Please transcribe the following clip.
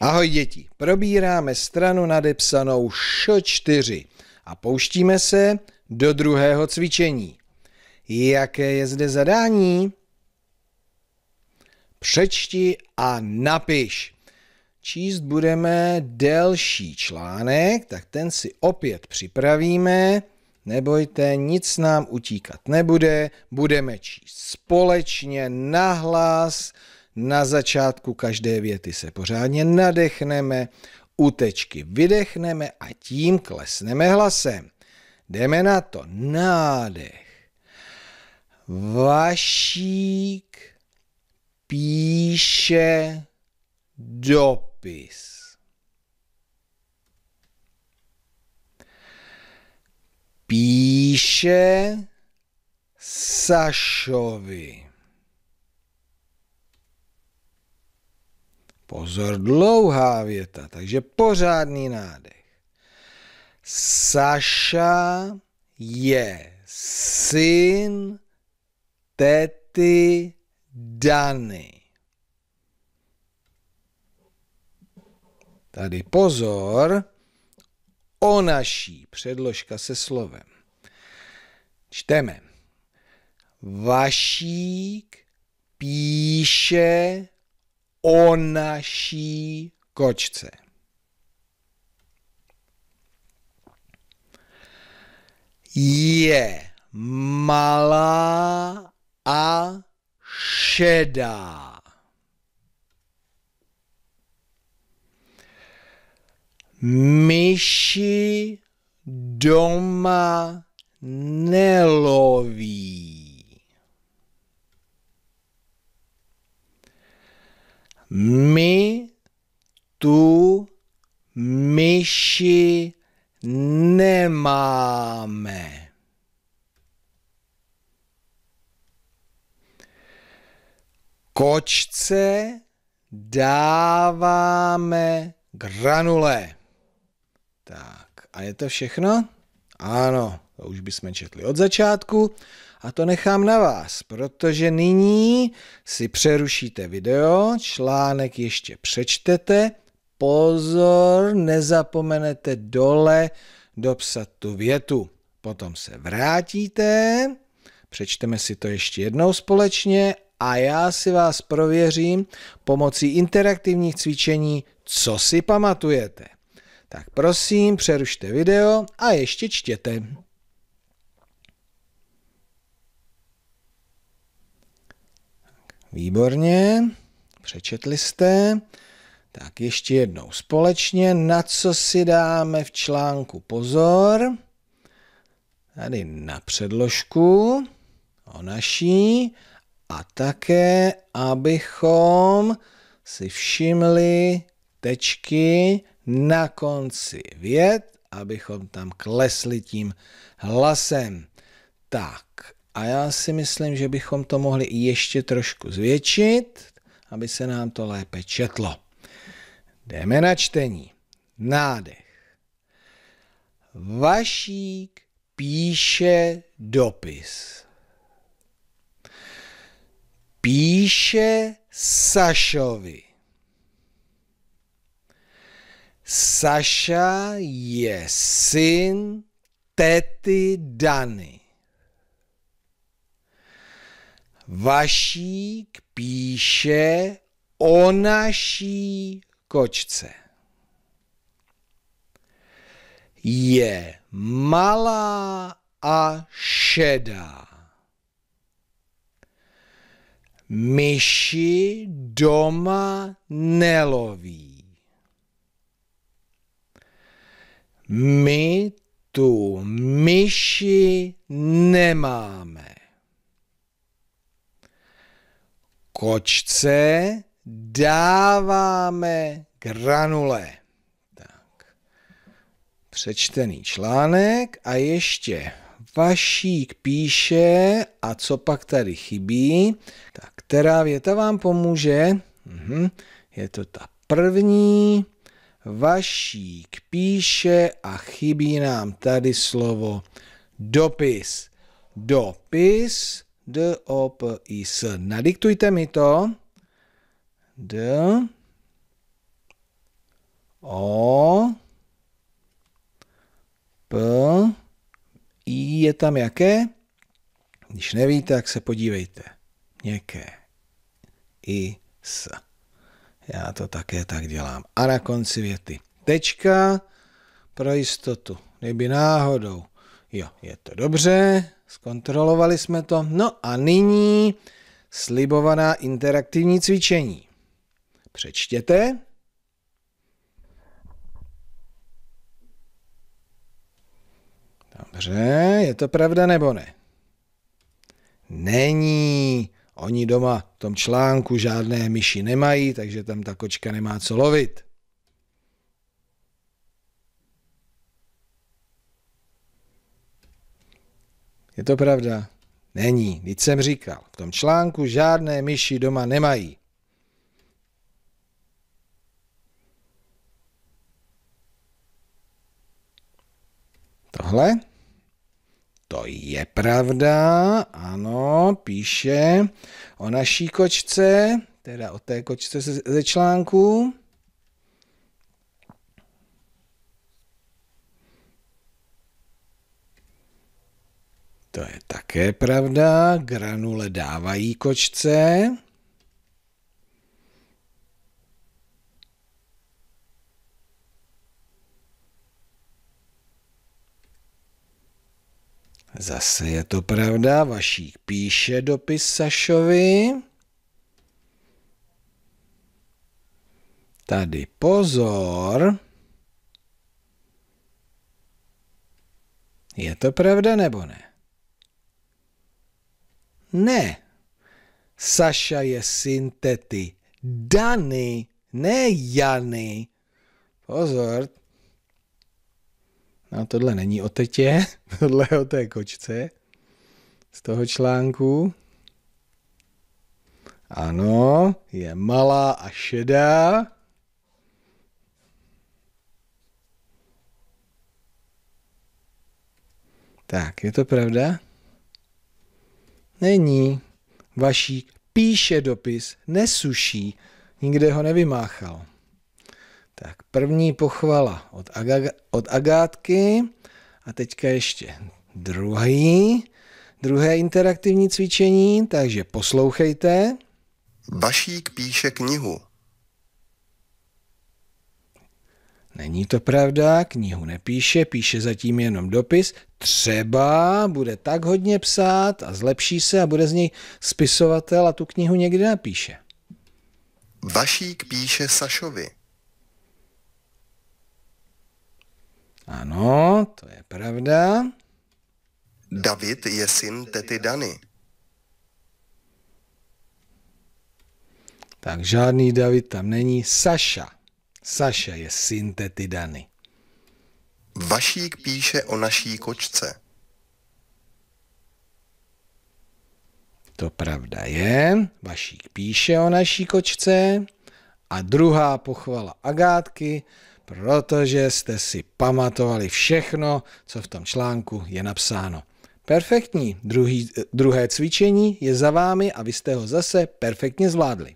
Ahoj děti, probíráme stranu nadepsanou š4 a pouštíme se do druhého cvičení. Jaké je zde zadání? Přečti a napiš. Číst budeme delší článek, tak ten si opět připravíme. Nebojte, nic nám utíkat nebude, budeme číst společně, nahlas, hlas na začátku každé věty se pořádně nadechneme, tečky vydechneme a tím klesneme hlasem. Jdeme na to. Nádech. Vašík píše dopis. Píše Sašovi. Pozor, dlouhá věta, takže pořádný nádech. Saša je syn tety Dany. Tady pozor, o naší předložka se slovem. Čteme. Vašík píše o naší kočce. Je malá a šedá. myši doma neloví. My tu myši nemáme. Kočce dáváme granule. Tak a je to všechno? Ano, to už bychom četli od začátku a to nechám na vás, protože nyní si přerušíte video, článek ještě přečtete, pozor, nezapomenete dole dopsat tu větu. Potom se vrátíte, přečteme si to ještě jednou společně a já si vás prověřím pomocí interaktivních cvičení, co si pamatujete. Tak prosím, přerušte video a ještě čtěte. Výborně, přečetli jste. Tak ještě jednou společně, na co si dáme v článku pozor. Tady na předložku o naší a také, abychom si všimli tečky na konci věd, abychom tam klesli tím hlasem. Tak a já si myslím, že bychom to mohli ještě trošku zvětšit, aby se nám to lépe četlo. Jdeme na čtení. Nádech. Vašík píše dopis. Píše Sašovi. Saša je syn tety Dany. Vašík píše o naší kočce. Je malá a šedá. Myši doma neloví. My tu myši nemáme. kočce dáváme granule. Tak. Přečtený článek a ještě Vašík píše, a co pak tady chybí, tak která věta vám pomůže? Mhm. Je to ta první. Vašík píše a chybí nám tady slovo dopis. Dopis D, O, P, I, S. Nadiktujte mi to. D, O, P, I je tam jaké? Když nevíte, tak se podívejte. Něké. I, S. Já to také tak dělám. A na konci věty. Tečka pro jistotu. Kdyby náhodou Jo, je to dobře, zkontrolovali jsme to. No a nyní slibovaná interaktivní cvičení. Přečtěte. Dobře, je to pravda nebo ne? Není. Oni doma v tom článku žádné myši nemají, takže tam ta kočka nemá co lovit. Je to pravda? Není, nic jsem říkal. V tom článku žádné myši doma nemají. Tohle? To je pravda, ano, píše o naší kočce, teda o té kočce ze článku. To je také pravda. Granule dávají kočce. Zase je to pravda, Vašík píše dopis Sašovi. Tady pozor. Je to pravda nebo ne? Ne. Saša je syn tety. Dany, ne Jany. Pozor. No tohle není o tetě, tohle je o té kočce z toho článku. Ano, je malá a šedá. Tak, je to pravda? Není. Vašík píše dopis, nesuší, nikde ho nevymáchal. Tak první pochvala od, Aga, od Agátky a teďka ještě druhý, druhé interaktivní cvičení, takže poslouchejte. Vašík píše knihu. Není to pravda, knihu nepíše, píše zatím jenom dopis. Třeba bude tak hodně psát a zlepší se a bude z něj spisovatel a tu knihu někdy napíše. Vašík píše Sašovi. Ano, to je pravda. David je syn tety Dany. Tak žádný David tam není. Saša. Saša je syn tety Dany. Vašík píše o naší kočce. To pravda je. Vašík píše o naší kočce. A druhá pochvala Agátky, protože jste si pamatovali všechno, co v tom článku je napsáno. Perfektní. Druhý, eh, druhé cvičení je za vámi a vy jste ho zase perfektně zvládli.